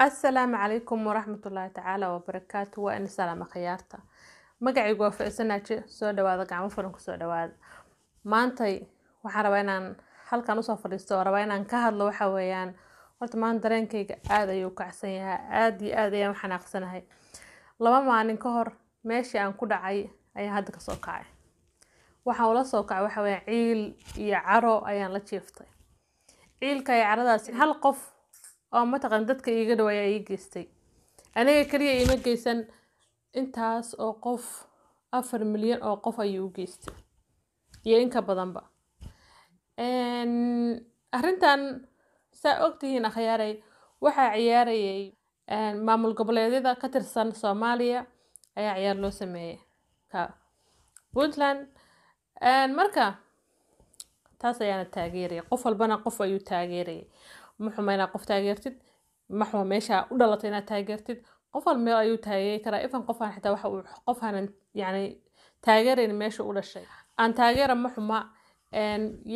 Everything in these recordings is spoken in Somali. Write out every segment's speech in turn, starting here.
asalaamu calaykum waraxmatullaahi tacaala wabarakaatu waa in salaama khiyaarta magacaygu waa faisanaaje soo dhawaada gacmo furan kusoo dhawaada maantay waxaan rabaa inaan halkan usoo fadhiisto oo rabaa inaan ka hadlo waxa weeyaan horta maanta dareenkayga aada ayuu kacsan yahaa aad iyo aad ayaan u xanaaqsanahay laba maalin ka hor meeshii aan ku dhacay ayaan hadda kasoo kacay waxaan ula soo kacay waxa weeyaan ciil iyo caro ayaan la jiiftay ciilka iyo caradaas hal qof oo mataqan dadka iga dhaw ayaa ii geystay aniga keliya ima geysan intaas oo qof afar milyan oo qof ayuu u geystay iyo inka badanba arintan saa ogtihiin akhyaaray ah waxaa ciyaarayay maamul goboleedyada ka tirsan soomaaliya ayaa ciyaar loo sameeyey puntland marka taas ayaana taageeraya qof walbana qof ayuu taageerayay ma xuma inaad qof taageertid ma xuma u dhalatay inaad taageertid qof meel ayuu taageeri karaa ifan qofaan xitaa waxa uu qofaanan yacni taageerayn meesha u dhashay aan taageera ma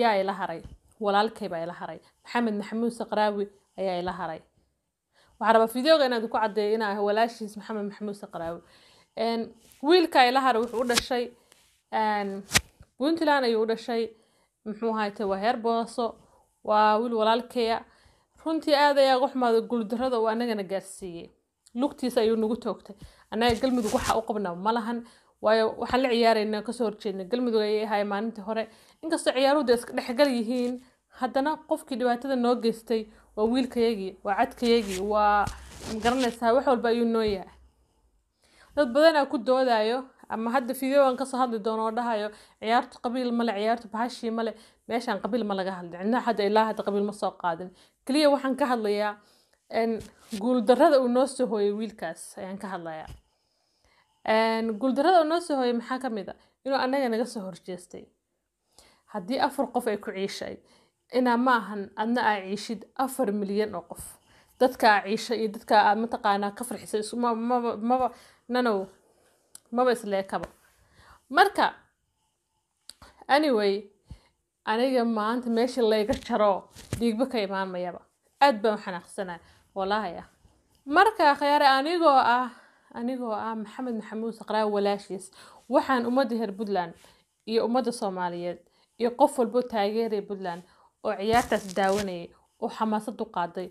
yaa ila haray walaalkay ila haray maxamed maxamuud saqraawi ayaa ila haray waxaa rabaa videoga inaan ku caddeeyo inaa walaashiis maxamed maxamuud saqraawi wiilkaa ila haray wuxuu u dhashay puntland ayuu u dhashay muxuu ahaayte waa heer booso waa wiil walaalkaya runtii aad ayaa waxmaada guuldarada uu anagana gaarsiiyey lugtiisa ayuu nagu toogtay annaga galmudug waxa u qabnaa malahan waayo waxaan la ciyaaraynaa kasoo horjeedna galmudug ayay ahay maalintii hore inkastoo ciyaaruhu iska dhexgal yihiin haddana qofkii dhibaatada noo geystay waa wiilkayagii waa cadkayagii waa magaranaysaa wax walba ayuu noo yahay dad badanaa ku doodayo ama hadda fideoan kasoo hadli doono oo dhahayo ciyaartu qabiil male ciyaartu bahashii male meeshaan qabiil ma laga hadlin cidna hadda ilaa hadda qabiil ma soo qaadin keliya waxaan ka hadlayaa guuldarada uu noo soo hooyey wiilkaas ayaan ka hadlayaa guuldarada uu noo soo hooyey maxaa ka mid a ah? inuu annaga naga soo horjeestay haddii afar qof ay ku ciishay inaa ma ahan adna aa ciishid afar milyan oo qof dadka aa iyo dadka aad mataqaanaa ka farxisay maba nanow maba isleekaba marka anyway aniga maanta meesha layga jaro dhiigba ka imaanmayaba aad baan xanaaqsanaa walaahi ah khayaare anigoo ah anigoo ah maxamed maxamuud saqraa walaashiis waxaan ummadda heer puntland iyo ummadda soomaaliyeed iyo qof walbo taageeraya puntland oo ciyaartaas daawanayay oo xamaasad u qaaday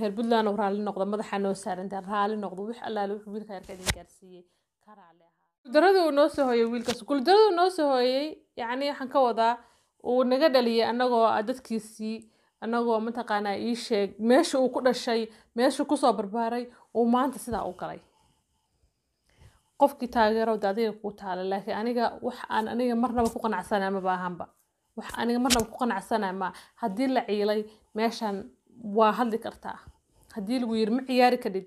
reer puntland oo raalli noqda madaxaa noo saaranta raalli noqda wix allaale wuxuu wiil khayaarka idin gaarsiiyey ka raalli guuldarada uu noo soo hooyey wiilkaas guuldarada uu noo soo hooyey yacni waxaan ka wadaa uu naga dhaliyay anagoo dadkiisii anagoo mataqaanaa ii sheeg meesha uu ku dhashay meesha kusoo barbaaray uu maanta sidaa u galay qofkii taageerowda adiga kuu taala laakiin aniga wax aan aniga marnaba ku qanacsanaa maba ahanba wax aniga marnaba ku qanacsanaa ma haddii la ciilay meeshan waa hadli kartaa haddii lagu yiri ma ciyaari kadhid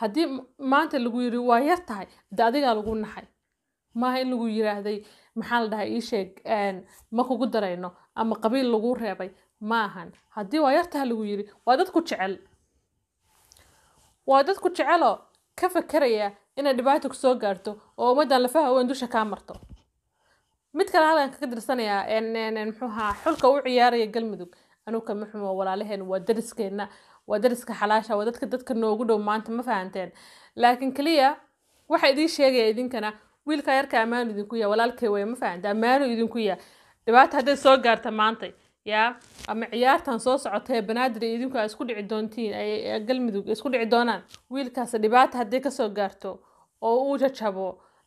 haddii maanta lagu yiri waa yar tahay de adigaa lagu naxay maaha in lagu yiraahday maxaa la dhahay iisheeg ma darayno ama qabiil lagu reebay ma ahan haddii waa yartaha lagu yiri waa dadku jecel waa dadku jeceloo ka fakeraya inay dhibaato kusoo gaarto oo ummaddan lafaha weyn dusha kaa marto mid kale halkan kaga dirsanayaa mxuuhaa xulka u ciyaaraya galmudug anuka muxuma walaalaheen waa dariskeenna waa dariska xalaasha waa dadka dadka noogu dhow maanta ma fahanteen laakiin kaliya waxa idiin sheegaya idinkana wiilka yarka ammaanu idinku ya walaalkay way ma fahamta ammaanu idinku ya dhibaata hadday soo gaarta maantay yaa ama ciyaartan soo socotay banaadir idinku ay isku dhici doontiin ay galmudug isku dhici doonaan wiilkaas dhibaata hadday kasoo gaarto oo uu jajabo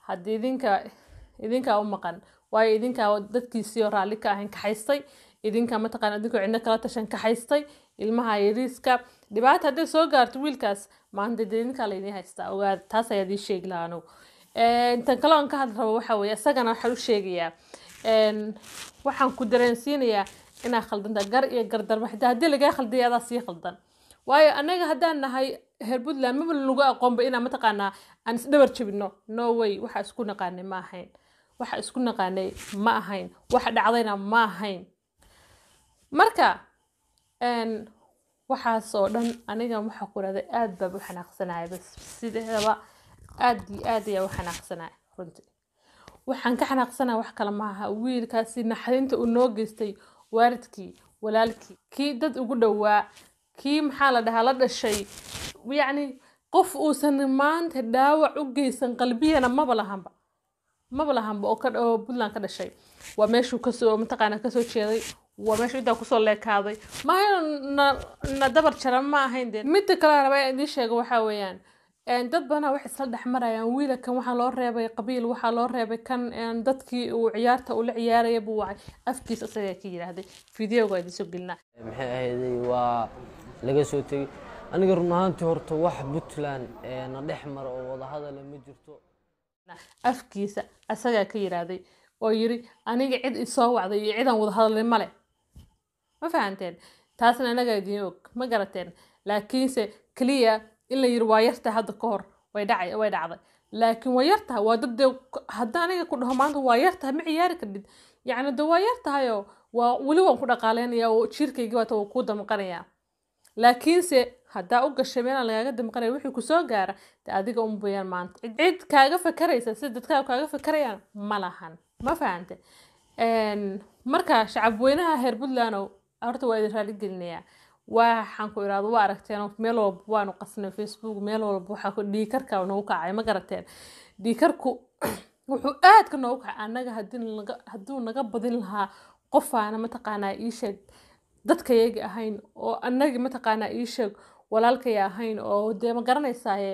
haddii idinka idinkaa u maqan waayo idinkaa dadkiisiioo raalli ka ahayn kaxaystay idinka mataqana idinkoo cidno kala tashan kaxaystay ilmaha yariiska dhibaata hadday soo gaarto wiilkaas maanta dee idinkaa laydin haystaa ogaada taas ayaad ii sheegi lahaa tan kale oon ka hadli rabo waxa weye isagana waxaan u sheegayaa waxaan ku dareensiinayaa inaa khaldanta gar iyo gardarma xitaa haddii lagaa khaldaya adaa sii khaldan waayo anaga haddaan nahay heer puntland maba lagu aqoonba inaa mataqaanaa aan isdhabar jabino no way waxa isku naqaanay ma ahayn waxa isku naqaanay ma ahayn waxa dhacdayna ma ahayn marka waxaas dhan aniga waxaa ku irahda aad baan u xanaaqsanaya bas sideedaba aad iyo aad ayaa u xanaaqsanaa runtii waxaan ka xanaaqsanaa wax kale maaha wiilkaasi naxdinta uu noo geystay waalidkii walaalkii kii dad ugu dhowaa kii maxaa la dhahaa la dhashay yacni qof uusan maanta dhaawac u geysan qalbiyana maba lahanba maba lahanba oo puntland ka dhashay waa meeshuu kasoo mataqaana kasoo jeeday waa meeshu intaa kusoo leekaaday maahayn na dabar jaran ma ahayn dee midda kale raba idiin sheego waxaa weeyaan dad badanaa wax isla dhex marayaan wiilakan waxaa loo reebay qabiil waxaa loo reebay kan dadkii uu ciyaarta ula ciyaaraya buu wacay afkiisa isagaa ka yidhaahday videoga waa idinsoo gelinaa maxay ahayday waa laga soo tegey aniga run ahaantii horta wax puntland na dhex mara oo wadahadala ma jirto afkiisa isagaa ka yidhaahday oo yiri aniga cid isoo wacday iyo cidaan wadahadalin male ma fahanteen taasna anagaa idiin og ma garateen laakiinse keliya in la yiri waa yartahay hadda ka hor way dhacay way dhacday laakiin waa yartahay waa dad dee hadda aniga ku dhaho maanta waa yartahay ma ciyaari kardid yacni dee waa yartahayoo waa weli waan ku dhaqaaleynaya oo jiirkaygii waata waa kuu damqanaya laakiinse haddaa u gashay meelaan lagaaga damqanaya wixii kusoo gaara dee adiga un maanta cid kaaga fakaraysa sida dadkaaga kaaga fakarayaan ma lahan ma fahante marka shacab heer puntland horta waa idin raali waxaan ku irahdo waa aragteen meel walba waanu qasnay facebook meel walba waxaa dhiikarka noogu kacay ma garateen dhiikarku wuxuu aadka noogu kacay annaga hadduu naga badin lahaa qofaana mataqaanaa iisheeg dadkayagi ahayn oo annagi mataqaanaa iisheeg walaalkaya ahayn oo dee ma garanaysaaye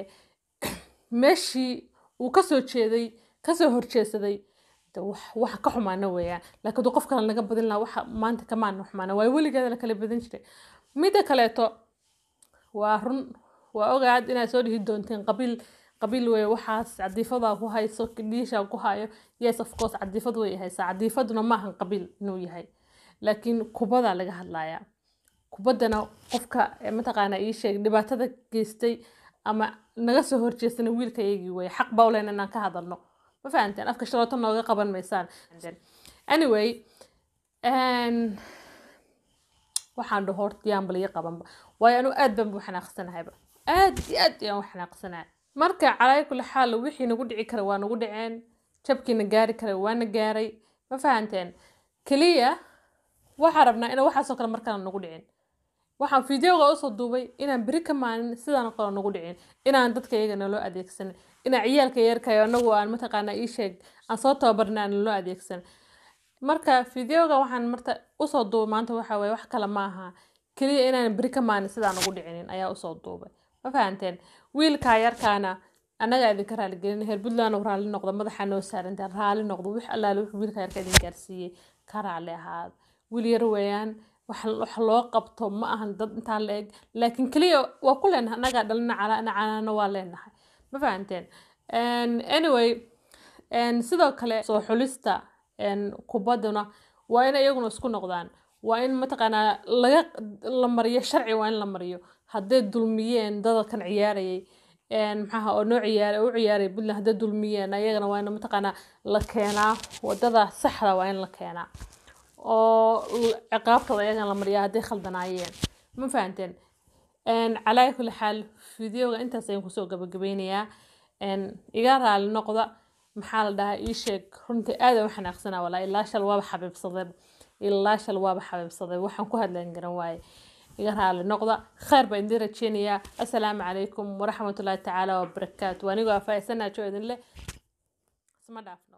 meeshii uu kasoo jeeday kasoo horjeesaday waxa ka xumaana weeyaan laakiin qof kale naga badin lahaa waxa maanta kamaana xumaana waay weligeeda kala badin jiray mida kaleeto waa run waa ogaad inaad soo dhihi doonteen qabiil qabiil wey waxaas cadiifadaa ku hayso kiliisha ku hayo yes of course cadiifad way haysaa cadiifaduna maahan qabiil inuu yahay laakiin kubada laga hadlayaa kubadana qofka mataqaana ii sheeg dhibaatada geystay ama naga soo horjeestana wiilka iyagii weye xaq bawlen inaan ka hadalno ma fahamteen afka shalooto nooga qaban maysaan anyway ehm, waxaan dhaho horta yaan bal ii qabanba waayo anugu aad baan buu aad iyo aad yaan u xanaaqsanahay marka calaayo kuli wixii nagu dhici kara waa nagu dhaceen jabkiina gaari kara waana gaaray ma fahanteen keliya waxaan rabnaa inaan waxaasoo kale markana nagu dhicin waxaan fideoga usoo duubay inaan beri ka maalin sidaan qolo nagu dhicin inaan dadka iyagana loo adeegsanin inaan ciyaalka yarkayo anagu aan mataqaanaa ii sheeg aan soo tababarna aan loo adeegsanin marka videoga waxaan marta usoo duubay maanta waxa waye wax kale ma keliya inaan beri ka maani sidaan ugu dhicinin ayaa usoo duubay ma fahanteen wiilkaa yarkaana annaga idinka raaligelin heer puntland raali noqdo madaxaa noo saaranta raali noqdo wix allaale wuxuu wiilka yarka idin gaarsiiyey ka raali ahaada wiil yar weeyaan wax loo qabto ma ahan dad intaa la laakiin keliya waa ku leenahay annagaa dhalina canaana waa leenahay ma fahanteen anyway sidoo kale soo xulista kubadduna waa in iyaguna isku noqdaan waa in mataqaanaa laga la mariyo sharci waa in la mariyo hadday dulmiyeen dadalkan ciyaarayay maxaaha oo noo ciyaar u ciyaaray puntland hadday dulmiyeen ayagana waa in mataqaanaa la keenaa wadada saxda waa in la keenaa oo ciqaabtooda ayagana la mariyaa hadday khaldanaayeen ma fahanteen calaa kulli xaal videoga intaas ayaan kusoo gabagabeynayaa iga raali noqda maxaa la dhahaa ii sheeg runtii aadan waxanaaqsanaa walaa ilaa shal waaba xabiibsadeen ilaa shal waaba xabiibsadeen waxaan ku hadlan garan waaye iga raali noqda khayr baan idiin rajeynayaa assalaamu calaykum waraxmatullaahi tacaala wabarakaatu anigoo afahaysanajo idinleh isma dhaafno